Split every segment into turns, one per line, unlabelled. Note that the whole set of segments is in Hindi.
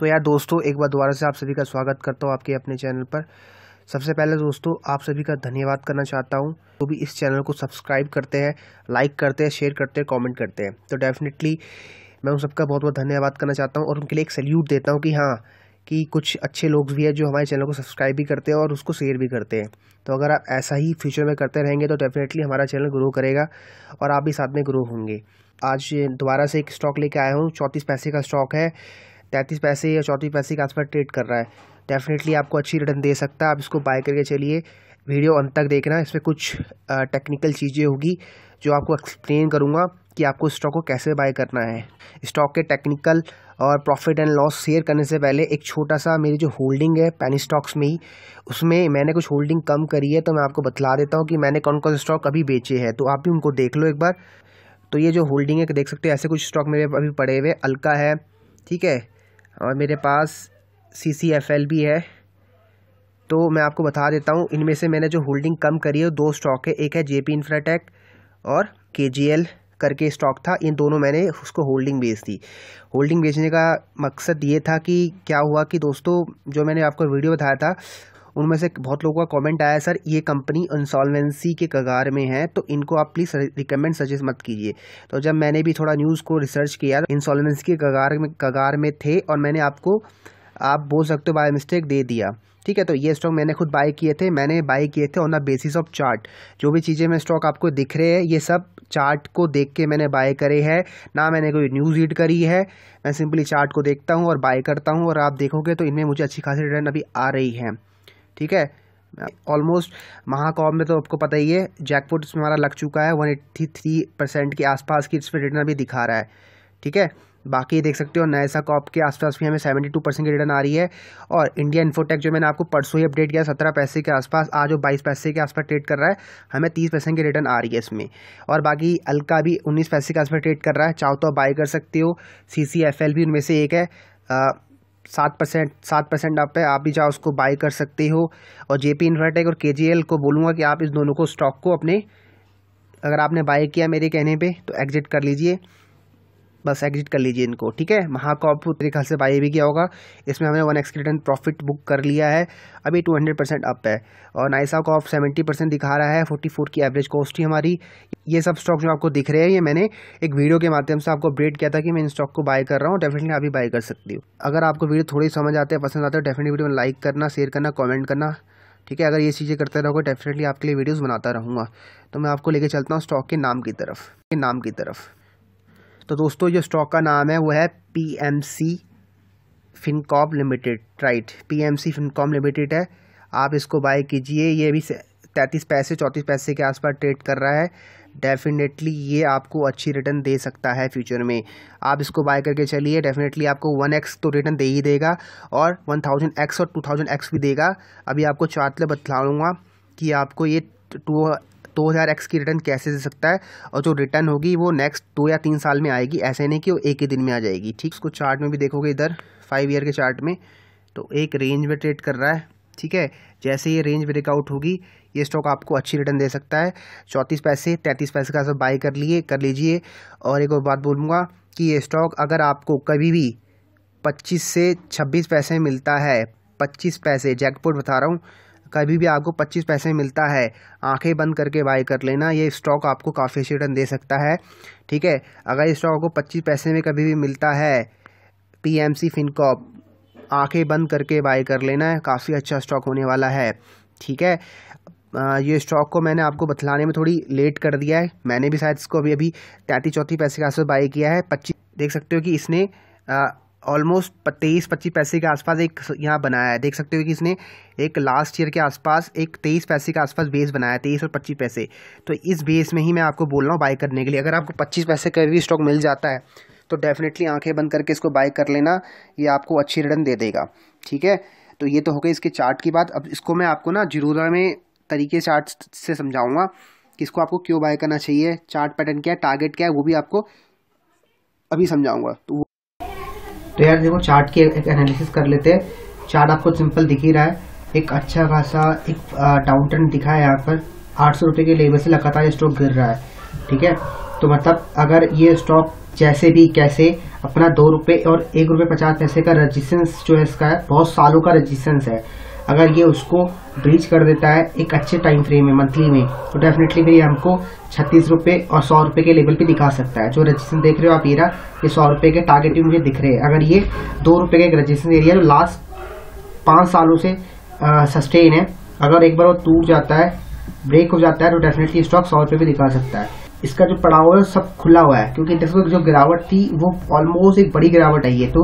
तो यार दोस्तों एक बार दोबारा से आप सभी का स्वागत करता हूँ आपके अपने चैनल पर सबसे पहले दोस्तों आप सभी का धन्यवाद करना चाहता हूँ तो भी इस चैनल को सब्सक्राइब करते हैं लाइक करते हैं शेयर करते हैं कॉमेंट करते हैं तो डेफिनेटली मैं उन सबका बहुत बहुत धन्यवाद करना चाहता हूँ और उनके लिए एक सल्यूट देता हूँ कि हाँ कि कुछ अच्छे लोग भी हैं जो हमारे चैनल को सब्सक्राइब भी करते हैं और उसको शेयर भी करते हैं तो अगर आप ऐसा ही फ्यूचर में करते रहेंगे तो डेफिनेटली हमारा चैनल ग्रो करेगा और आप भी साथ में ग्रो होंगे आज दोबारा से एक स्टॉक लेके आया हूँ चौंतीस पैसे का स्टॉक है तैंतीस पैसे या चौंतीस पैसे के आसपास ट्रेड कर रहा है डेफिनेटली आपको अच्छी रिटर्न दे सकता है आप इसको बाय करके चलिए वीडियो अंत तक देखना इसमें कुछ टेक्निकल चीज़ें होगी जो आपको एक्सप्लेन करूँगा कि आपको स्टॉक को कैसे बाय करना है स्टॉक के टेक्निकल और प्रॉफिट एंड लॉस शेयर करने से पहले एक छोटा सा मेरी जो होल्डिंग है पैनी स्टॉक्स में ही उसमें मैंने कुछ होल्डिंग कम करी है तो मैं आपको बतला देता हूँ कि मैंने कौन कौन से स्टॉक अभी बेचे हैं तो आप भी उनको देख लो एक बार तो ये जो होल्डिंग है देख सकते हो ऐसे कुछ स्टॉक मेरे अभी पड़े हुए अलका है ठीक है और मेरे पास सी सी एफ एल भी है तो मैं आपको बता देता हूँ इनमें से मैंने जो होल्डिंग कम करी है दो स्टॉक है एक है जे पी इन्फ्राटेक और के जी एल करके स्टॉक था इन दोनों मैंने उसको होल्डिंग बेच दी होल्डिंग बेचने का मकसद ये था कि क्या हुआ कि दोस्तों जो मैंने आपको वीडियो बताया था उनमें से बहुत लोगों का कमेंट आया सर ये कंपनी इंसॉल्वेंसी के कगार में है तो इनको आप प्लीज़ रिकमेंड सजेस्ट मत कीजिए तो जब मैंने भी थोड़ा न्यूज़ को रिसर्च किया इंसॉल्वेंसी के कगार में कगार में थे और मैंने आपको आप बोल सकते हो बाय मिस्टेक दे दिया ठीक है तो ये स्टॉक मैंने खुद बाई किए थे मैंने बाई किए थे on the basis of chart जो भी चीज़ें मैं स्टॉक आपको दिख रहे हैं ये सब चार्ट को देख के मैंने बाय करे है ना मैंने कोई न्यूज़ रीड करी है मैं सिंपली चार्ट को देखता हूँ और बाय करता हूँ और आप देखोगे तो इनमें मुझे अच्छी खासी रिटर्न अभी आ रही है ठीक है ऑलमोस्ट महाकॉम में तो आपको पता ही है जैकपॉट इसमें हमारा लग चुका है वन एट्टी थ्री परसेंट के आसपास की इसमें रिटर्न अभी दिखा रहा है ठीक है बाकी देख सकते हो नैसा कॉप के आसपास भी हमें सेवेंटी टू परसेंट की रिटर्न आ रही है और इंडिया इन्फोटेक जो मैंने आपको परसों ही अपडेट किया सत्रह पैसे के आसपास आज वो बाईस पैसे के आसपास ट्रेड कर रहा है हमें तीस परसेंट की रिटर्न आ रही है इसमें और बाकी अलका भी उन्नीस पैसे के आसपास ट्रेड कर रहा है चाहो तो आप बाई कर सकते हो सी भी उनमें से एक है सात परसेंट सात परसेंट आप पे आप भी चाहो उसको बाई कर सकते हो और जे पी और के जी एल को बोलूँगा कि आप इस दोनों को स्टॉक को अपने अगर आपने बाई किया मेरे कहने पे तो एग्ज़िट कर लीजिए बस एग्जिट कर लीजिए इनको ठीक है महाकॉप मेरे ख्याल से बाई भी किया होगा इसमें हमने one X return profit book कर लिया है अभी टू हंड्रेड परसेंट अप है और नाइसा कॉप सेवेंटी परसेंट दिखा रहा है फोर्टी फोर की एवरेज कॉस्ट ही हमारी ये सब स्टॉक जो आपको दिख रहे हैं ये मैंने एक वीडियो के माध्यम से आपको अपडेट किया था कि मैं इन स्टॉक को बाय कर रहा हूँ डेफिनेटली आप भी बाय कर सकती हूँ अगर आपको वीडियो थोड़ी समझ आते हैं पसंद आते हो डेफिनेटली वीडियो लाइक करना शेयर करना कॉमेंट करना ठीक है अगर ये चीज़ें करते रहोगे डेफिनेटली आपके लिए वीडियोज़ बनाता रहूँगा तो मैं आपको लेके चलता हूँ स्टॉक के नाम की तरफ के नाम की तरफ तो दोस्तों जो स्टॉक का नाम है वो है P M C Fincom limited right P M C Fincom limited है आप इसको बाय कीजिए ये भी तैंतीस पैसे चौंतीस पैसे के आसपास ट्रेड कर रहा है डेफिनेटली ये आपको अच्छी रिटर्न दे सकता है फ्यूचर में आप इसको बाय करके चलिए डेफिनेटली आपको वन एक्स तो रिटर्न दे ही देगा और वन थाउजेंड एक्स और टू थाउजेंड एक्स भी देगा अभी आपको चार्ट बतलाऊँगा कि आपको ये टू दो हज़ार एक्स की रिटर्न कैसे दे सकता है और जो रिटर्न होगी वो नेक्स्ट दो या तीन साल में आएगी ऐसे नहीं कि वो एक ही दिन में आ जाएगी ठीक उसको चार्ट में भी देखोगे इधर फाइव ईयर के चार्ट में तो एक रेंज में ट्रेड कर रहा है ठीक है जैसे ये रेंज ब्रेकआउट होगी ये स्टॉक आपको अच्छी रिटर्न दे सकता है चौंतीस पैसे तैंतीस पैसे का सब बाई कर लिए कर लीजिए और एक और बात बोलूँगा कि ये स्टॉक अगर आपको कभी भी पच्चीस से छब्बीस पैसे मिलता है पच्चीस पैसे जैकपोर्ट बता रहा हूँ कभी भी आपको पच्चीस पैसे मिलता है आंखें बंद करके बाय कर लेना ये स्टॉक आपको काफ़ी अच्छी रिटर्न दे सकता है ठीक है अगर ये स्टॉक आपको पच्चीस पैसे में कभी भी मिलता है पी एम सी फिनकॉप आंखें बंद करके बाय कर लेना काफ़ी अच्छा स्टॉक होने वाला है ठीक है ये स्टॉक को मैंने आपको बतलाने में थोड़ी लेट कर दिया है मैंने भी शायद इसको अभी अभी तैंतीस चौथी पैसे के आसपास बाई किया है पच्चीस देख सकते हो कि इसने ऑलमोस्ट तेईस पच्चीस पैसे के आसपास एक यहाँ बनाया है देख सकते हो कि इसने एक लास्ट ईयर के आसपास एक तेईस पैसे के आसपास बेस बनाया है तेईस और पच्चीस पैसे तो इस बेस में ही मैं आपको बोल रहा हूँ बाई करने के लिए अगर आपको पच्चीस पैसे का भी स्टॉक मिल जाता है तो डेफिनेटली आंखें बंद करके इसको बाई कर लेना ये आपको अच्छी रिटर्न दे देगा ठीक है तो ये तो हो गई इसके चार्ट की बात अब इसको मैं आपको ना जरूर में तरीके चार्ट से समझाऊंगा कि इसको आपको क्यों बाय करना चाहिए चार्ट पैटर्न क्या है टारगेट क्या है वो भी आपको अभी समझाऊंगा तो तो यार देखो चार्ट की एक एनालिसिस कर लेते हैं चार्ट आपको सिंपल दिख ही रहा है एक अच्छा खासा एक डाउन ट्रेंड दिखा है यहाँ पर आठ सौ रुपये के लेवल से लगातार ये स्टॉक गिर रहा है ठीक है तो मतलब अगर ये स्टॉक जैसे भी कैसे अपना दो रुपये और एक रुपये पचास पैसे का रजिस्टेंस जो है इसका है बहुत सालों का रजिस्टेंस है अगर ये उसको ब्रीच कर देता है एक अच्छे टाइम फ्रेम में मंथली में तो डेफिनेटली फिर ये हमको छत्तीस रुपये और सौ रुपये के लेवल पे दिखा सकता है जो रजिस्ट्रेशन देख रहे हो आप एरा ये सौ रुपये के टारगेट भी मुझे दिख रहे हैं अगर ये दो रुपये का रजिस्ट्रेशन एरिया जो लास्ट पाँच सालों से सस्टेन है अगर एक बार वो टूट जाता है ब्रेक हो जाता है तो डेफिनेटली स्टॉक सौ रुपये भी दिखा सकता है इसका जो पड़ाव है सब खुला हुआ है क्योंकि देखो जो गिरावट थी वो ऑलमोस्ट एक बड़ी गिरावट आई है तो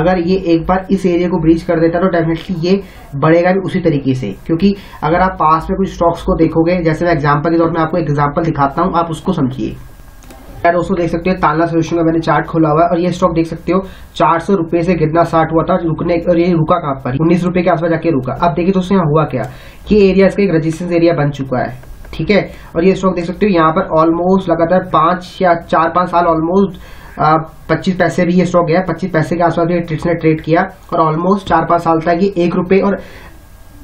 अगर ये एक बार इस एरिया को ब्रीच कर देता है तो डेफिनेटली ये बढ़ेगा भी उसी तरीके से क्योंकि अगर आप पास में कुछ स्टॉक्स को देखोगे जैसे मैं एग्जाम्पल के तौर पर आपको एग्जाम्पल दिखाता हूँ आप उसको समझिए दोस्तों देख सकते हो ताला सोल्यूशन का मैंने चार्ट खोला हुआ है और ये स्टॉक देख सकते हो चार सौ रुपए से कितना स्टार्ट हुआ था रुकने और ये रुका कहाँ पर उन्नीस रुपए के आसपास जाके रुका अब देखिए दोस्तों यहाँ हुआ क्या ये एरिया इसका एक रजिस्टेंस एरिया बन चुका है ठीक है और ये स्टॉक देख सकते हो यहाँ पर ऑलमोस्ट लगातार पांच या चार पांच साल ऑलमोस्ट पच्चीस पैसे भी ये स्टॉक गया पच्चीस पैसे के आसपास भी ट्रेड किया और ऑलमोस्ट चार पांच साल तक ये एक रुपए और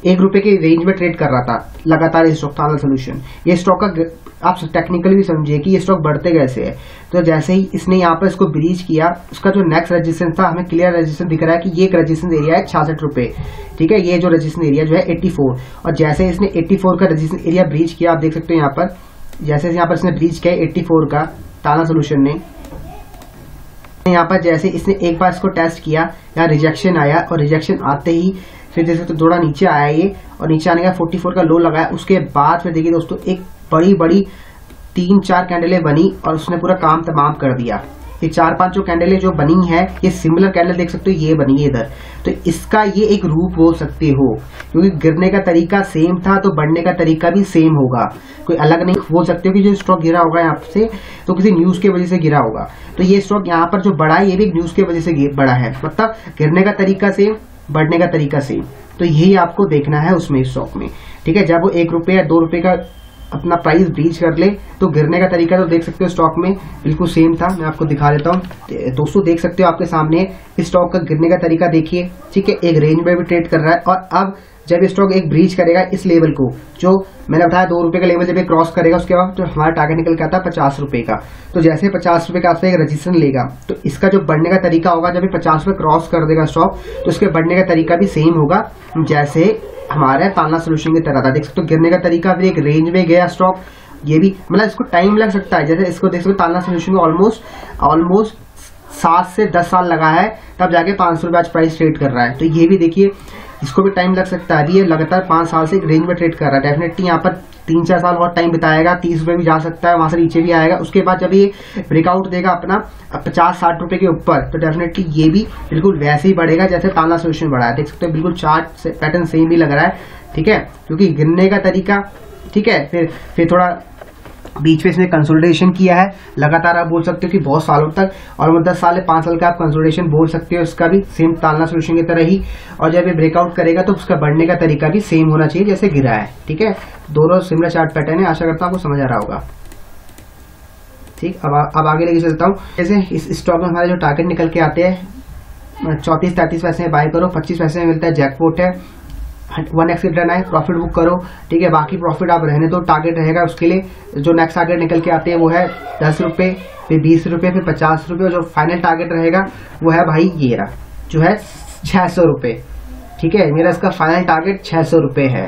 एक रुपए के रेंज में ट्रेड कर रहा था लगातार ये स्टॉक था सोल्यूशन ये स्टॉक का आप टेक्निकली भी समझिए कि ये स्टॉक बढ़ते कैसे है तो जैसे ही इसने यहाँ पर इसको ब्रीच किया उसका जो नेक्स्ट रजिस्टेंस था हमें क्लियर रजिस्टेंस दिख रहा है कि ये एक रजिस्टेंस एरिया है छियासठ रुपए ठीक है ये जो रजिस्टेंस एरिया जो है एट्टी और जैसे इसने एट्टी का रजिस्टेंस एरिया ब्रीच किया आप देख सकते हो यहाँ पर जैसे यहाँ पर इसने ब्रीच किया फोर का ताला सोल्यूशन ने यहाँ पर जैसे इसने एक बार इसको टेस्ट किया यहाँ रिजेक्शन आया और रिजेक्शन आते ही फिर देख सकते हो तो थोड़ा नीचे आया ये और नीचे आने का 44 का लो लगाया उसके बाद फिर देखिए दोस्तों एक बड़ी बड़ी तीन चार कैंडलें बनी और उसने पूरा काम तमाम कर दिया ये चार पांच जो कैंडलें जो बनी है ये सिमिलर कैंडल देख सकते हो ये बनी है इधर तो इसका ये एक रूप बोल सकते हो क्योंकि गिरने का तरीका सेम था तो बढ़ने का तरीका भी सेम होगा कोई अलग नहीं बोल सकते हो कि जो स्टॉक गिरा होगा यहाँ से तो किसी न्यूज के वजह से गिरा होगा तो ये स्टॉक यहाँ पर जो बढ़ा है ये भी न्यूज के वजह से बढ़ा है मतलब गिरने का तरीका सेम बढ़ने का तरीका सेम तो यही आपको देखना है उसमें स्टॉक में ठीक है जब वो एक रुपये या दो रुपये का अपना प्राइस ब्रीच कर ले तो गिरने का तरीका तो देख सकते हो स्टॉक में बिल्कुल सेम था मैं आपको दिखा देता हूँ दोस्तों देख सकते हो आपके सामने इस स्टॉक का गिरने का तरीका देखिए ठीक है एक रेंज में भी ट्रेड कर रहा है और अब जब स्टॉक एक ब्रीच करेगा इस लेवल को जो मैंने बताया दो रुपए का लेवल जब ये क्रॉस करेगा उसके बाद तो हमारा टारगेट निकल के आता है पचास रुपए का तो जैसे पचास रुपए का आपसे एक रजिस्ट्रेशन लेगा तो इसका जो बढ़ने का तरीका होगा जब ये पचास रुपए क्रॉस कर देगा स्टॉक तो उसके बढ़ने का तरीका भी सेम होगा जैसे हमारा पालना सोल्यूशन की तरह था देख सकते हो गिरने का तरीका भी एक रेंज में गया स्टॉक ये भी मतलब इसको टाइम लग सकता है जैसे इसको देख सकते हो तालना सोल्यूशन में ऑलमोस्ट ऑलमोस्ट सात से दस साल लगा है तब जाके पाँच सौ रुपये आज प्राइस ट्रेड कर रहा है तो ये भी देखिए इसको भी टाइम लग सकता है अभी ये लगातार पांच साल से एक रेंज में ट्रेड कर रहा है डेफिनेटली यहाँ पर तीन चार साल बहुत टाइम बिताएगा तीस रुपए भी जा सकता है वहां से नीचे भी आएगा उसके बाद जब ये ब्रेकआउट देगा अपना पचास साठ रुपए के ऊपर तो डेफिनेटली ये भी बिल्कुल वैसे ही बढ़ेगा जैसे ताला सोल्यूशन बढ़ा है देख सकते हो बिल्कुल चार्ट पैटर्न सेम ही लग रहा है ठीक है क्योंकि गिरने का तरीका ठीक है फिर फिर थोड़ा बीच में इसने कंसोलिडेशन किया है लगातार आप बोल सकते हो कि बहुत सालों तक और वो दस साल पांच साल का आप कंसोलिडेशन बोल सकते हो उसका भी सेम तालना सोल्यूशन की तरह ही और जब ये ब्रेकआउट करेगा तो उसका बढ़ने का तरीका भी सेम होना चाहिए जैसे गिरा है ठीक है दोनों सिमिलर चार्ट पैटर्न है आशा करता हूँ आपको समझ आ रहा होगा ठीक अब आ, अब आगे लेके चलता हूँ जैसे इस स्टॉक में हमारे जो टारगेट निकल के आते हैं चौंतीस तैतीस पैसे में बाय करो पच्चीस पैसे में मिलता है जैकपोट है वन एक्स रिटर्न आए प्रॉफिट बुक करो ठीक है बाकी प्रॉफिट आप रहने दो तो टारगेट रहेगा उसके लिए जो नेक्स्ट टारगेट निकल के आते हैं वो है दस रुपये फिर बीस रुपये फिर पचास रुपये और जो फाइनल टारगेट रहेगा वो है भाई ये रहा जो है छः सौ रुपये ठीक है मेरा इसका फाइनल टारगेट छः सौ रुपये है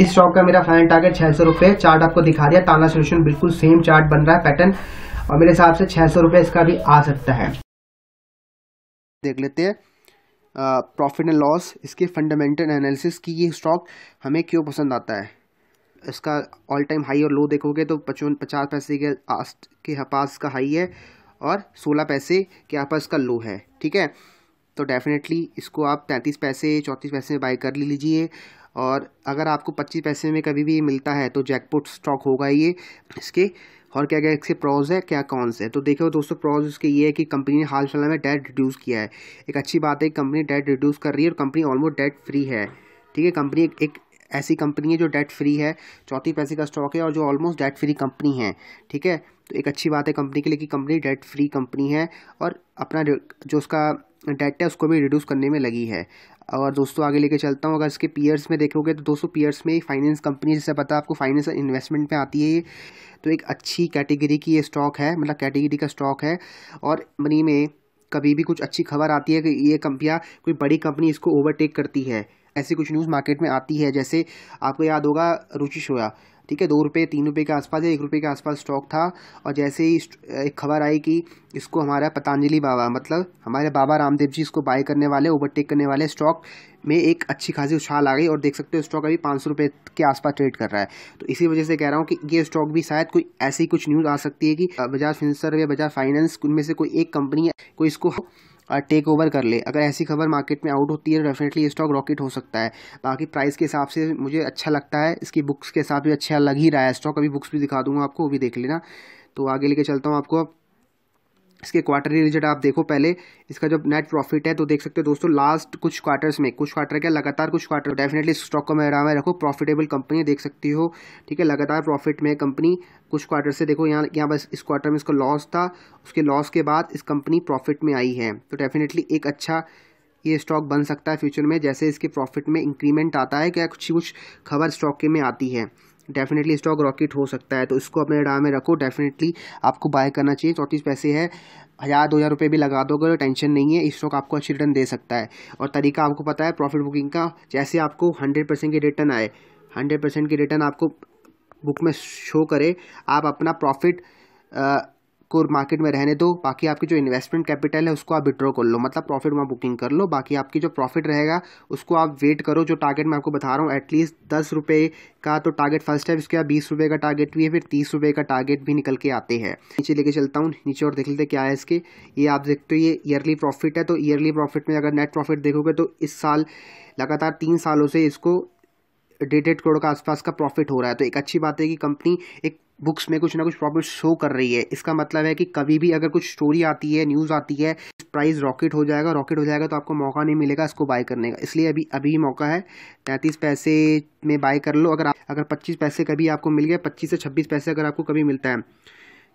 इस स्टॉक का मेरा फाइनल टारगेट छः सौ रुपये चार्ट आपको दिखा दिया ताला सोल्यूशन बिल्कुल सेम चार्ट बन रहा है पैटर्न और मेरे हिसाब से छः सौ रुपये इसका भी आ सकता है देख लेते हैं प्रॉफिट एंड लॉस इसके फंडामेंटल एनालिसिस की ये स्टॉक हमें क्यों पसंद आता है इसका ऑल टाइम हाई और लो देखोगे तो पचपन पचास पैसे के आस के पास का हाई है और सोलह पैसे के आसपास इसका लो है ठीक है तो डेफिनेटली इसको आप तैंतीस पैसे चौंतीस पैसे में बाई कर लीजिए और अगर आपको पच्चीस पैसे में कभी भी मिलता है तो जैकपोट स्टॉक होगा ये इसके और क्या क्या इसके प्रॉज है क्या कॉन्स है तो देखो दोस्तों प्रॉज इसके ये है कि कंपनी ने हाल फिलहाल में डेट रिड्यूस किया है एक अच्छी बात है कंपनी डेट रिड्यूस कर रही है और कंपनी ऑलमोस्ट डेट फ्री है ठीक है कंपनी एक, एक ऐसी कंपनी है जो डेट फ्री है चौथी पैसे का स्टॉक है और जो ऑलमोस्ट डेट फ्री कंपनी है ठीक है तो एक अच्छी बात है कंपनी के लिए कि कंपनी डेट फ्री कंपनी है और अपना जो उसका डेट है उसको भी रिड्यूस करने में लगी है और दोस्तों आगे लेके चलता हूँ अगर इसके पीयर्स में देखोगे तो दोस्तों पीयर्स में फाइनेंस कंपनी जैसे पता है आपको फाइनेंस इन्वेस्टमेंट में आती है ये तो एक अच्छी कैटेगरी की ये स्टॉक है मतलब कैटेगरी का स्टॉक है और मनी में कभी भी कुछ अच्छी खबर आती है कि ये कंपनियाँ कोई बड़ी कंपनी इसको ओवरटेक करती है ऐसी कुछ न्यूज़ मार्केट में आती है जैसे आपको याद होगा रुचि शोया ठीक है दो रुपये तीन रुपये के आसपास या एक रुपये के आसपास स्टॉक था और जैसे ही एक खबर आई कि इसको हमारा पतंजलि बाबा मतलब हमारे बाबा रामदेव जी इसको बाय करने वाले ओवरटेक करने वाले स्टॉक में एक अच्छी खासी उछाल आ गई और देख सकते हो स्टॉक अभी पाँच सौ रुपये के आसपास ट्रेड कर रहा है तो इसी वजह से कह रहा हूँ कि ये स्टॉक भी शायद कोई ऐसी कुछ न्यूज़ आ सकती है कि बजाज फिंसर या बजाज फाइनेंस उनमें से कोई एक कंपनी कोई इसको टेक ओवर कर ले अगर ऐसी खबर मार्केट में आउट होती है तो डेफिनेटली स्टॉक रॉकेट हो सकता है बाकी प्राइस के हिसाब से मुझे अच्छा लगता है इसकी बुक्स के साथ भी अच्छा लग ही रहा है स्टॉक अभी बुक्स भी दिखा दूंगा आपको वो भी देख लेना तो आगे लेके चलता हूँ आपको अब इसके क्वार्टरली रिजल्ट आप देखो पहले इसका जो नेट प्रॉफिट है तो देख सकते हो दोस्तों लास्ट कुछ क्वार्टर्स में कुछ क्वार्टर क्या लगातार कुछ क्वार्टर डेफिनेटली स्टॉक को मेरा में रखो प्रॉफिटेबल कंपनी देख सकती हो ठीक है लगातार प्रॉफिट में कंपनी कुछ क्वार्टर से देखो यहाँ यहाँ बस इस क्वार्टर में इसका लॉस था उसके लॉस के बाद इस कंपनी प्रॉफिट में आई है तो डेफिनेटली एक अच्छा ये स्टॉक बन सकता है फ्यूचर में जैसे इसके प्रॉफिट में इंक्रीमेंट आता है क्या कुछ कुछ खबर स्टॉक के में आती है डेफिनेटली स्टॉक रॉकेट हो सकता है तो इसको अपने राह में रखो डेफिनेटली आपको बाय करना चाहिए चौंतीस पैसे है हज़ार दो हज़ार रुपये भी लगा दोगे तो टेंशन नहीं है स्टॉक आपको अच्छी रिटर्न दे सकता है और तरीका आपको पता है प्रॉफिट बुकिंग का जैसे आपको हंड्रेड परसेंट की रिटर्न आए हंड्रेड परसेंट की रिटर्न आपको बुक में शो करे आप अपना प्रॉफिट उसको मार्केट में रहने दो बाकी आपकी जो इन्वेस्टमेंट कैपिटल है उसको आप विड्रॉ कर लो मतलब प्रॉफिट वहाँ बुकिंग कर लो बाकी आपकी जो प्रॉफिट रहेगा उसको आप वेट करो जो टारगेट मैं आपको बता रहा हूँ एटलीस्ट दस रुपये का तो टारगेट फर्स्ट है उसके बाद बीस रुपये का टारगेट भी है फिर तीस रुपये का टारगेट भी निकल के आते हैं नीचे लेके चलता हूँ नीचे और देख लेते क्या है इसके ये आप देखते हो ये ईयरली प्रॉफिट है तो ईयरली प्रॉफिट में अगर नेट प्रॉफिट देखोगे तो इस साल लगातार तीन सालों से इसको डेढ़ करोड़ का आसपास का प्रॉफिट हो रहा है तो एक अच्छी बात है कि कंपनी एक बुक्स में कुछ ना कुछ प्रॉफिट शो कर रही है इसका मतलब है कि कभी भी अगर कुछ स्टोरी आती है न्यूज़ आती है प्राइस रॉकेट हो जाएगा रॉकेट हो जाएगा तो आपको मौका नहीं मिलेगा इसको बाय करने का इसलिए अभी अभी मौका है तैंतीस पैसे में बाय कर लो अगर अगर पच्चीस पैसे कभी आपको मिल गए पच्चीस से छब्बीस पैसे अगर आपको कभी मिलता है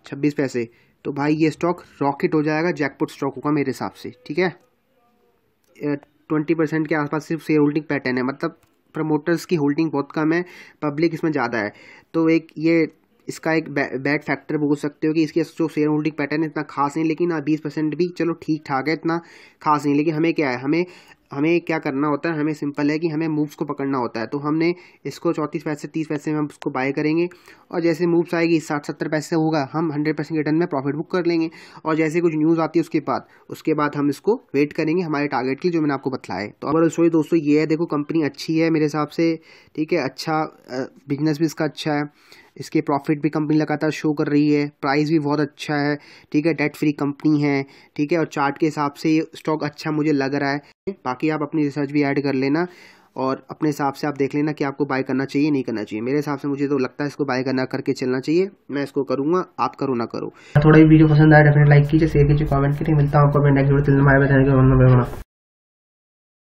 छब्बीस पैसे तो भाई ये स्टॉक रॉकेट हो जाएगा जैकपुट स्टॉक होगा मेरे हिसाब से ठीक है ट्वेंटी परसेंट के आसपास सिर्फ शेयर होल्डिंग पैटर्न है मतलब प्रमोटर्स की होल्डिंग बहुत कम है पब्लिक इसमें ज़्यादा है तो एक ये इसका एक बैड फैक्टर बोल सकते हो कि इसके जो शेयर होल्डिंग पैटर्न इतना खास नहीं लेकिन हाँ बीस परसेंट भी चलो ठीक ठाक है इतना खास नहीं लेकिन हमें क्या है हमें हमें क्या करना होता है हमें सिंपल है कि हमें मूव्स को पकड़ना होता है तो हमने इसको चौंतीस पैसे तीस पैसे में हम उसको बाय करेंगे और जैसे मूव्स आएगी साठ सत्तर पैसे होगा हम हंड्रेड परसेंट रिटर्न में प्रॉफिट बुक कर लेंगे और जैसे कुछ न्यूज़ आती है उसके बाद उसके बाद हम इसको वेट करेंगे हमारे टारगेट की जो मैंने आपको बतलाए तो अब रसोई दोस्तों ये है देखो कंपनी अच्छी है मेरे हिसाब से ठीक है अच्छा बिजनेस भी इसका अच्छा है इसके प्रॉफिट भी कंपनी लगातार शो कर रही है प्राइस भी बहुत अच्छा है ठीक है डेट फ्री कंपनी है ठीक है और चार्ट के हिसाब से ये स्टॉक अच्छा मुझे लग रहा है बाकी आप अपनी रिसर्च भी ऐड कर लेना और अपने हिसाब से आप देख लेना कि आपको बाय करना चाहिए नहीं करना चाहिए मेरे हिसाब से मुझे तो लगता है इसको बाय करना करके चलना चाहिए मैं इसको करूंगा आप करो ना करो थोड़ा भी वीडियो पसंद आया डेफिनेट लाइक कीजिए शेयर कीजिए कमेंट कीजिए मिलता हूँ आपको